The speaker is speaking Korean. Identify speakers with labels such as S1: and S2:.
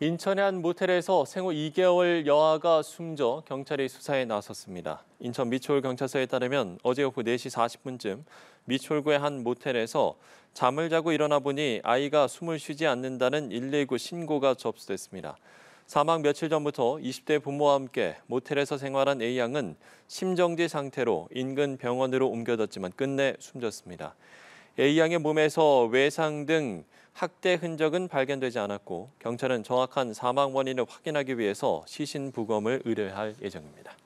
S1: 인천의 한 모텔에서 생후 2개월 여아가 숨져 경찰이 수사에 나섰습니다. 인천 미추홀 경찰서에 따르면 어제 오후 4시 40분쯤 미추홀구의 한 모텔에서 잠을 자고 일어나 보니 아이가 숨을 쉬지 않는다는 119 신고가 접수됐습니다. 사망 며칠 전부터 20대 부모와 함께 모텔에서 생활한 A 양은 심정지 상태로 인근 병원으로 옮겨졌지만 끝내 숨졌습니다. A 양의 몸에서 외상 등 학대 흔적은 발견되지 않았고 경찰은 정확한 사망 원인을 확인하기 위해서 시신 부검을 의뢰할 예정입니다.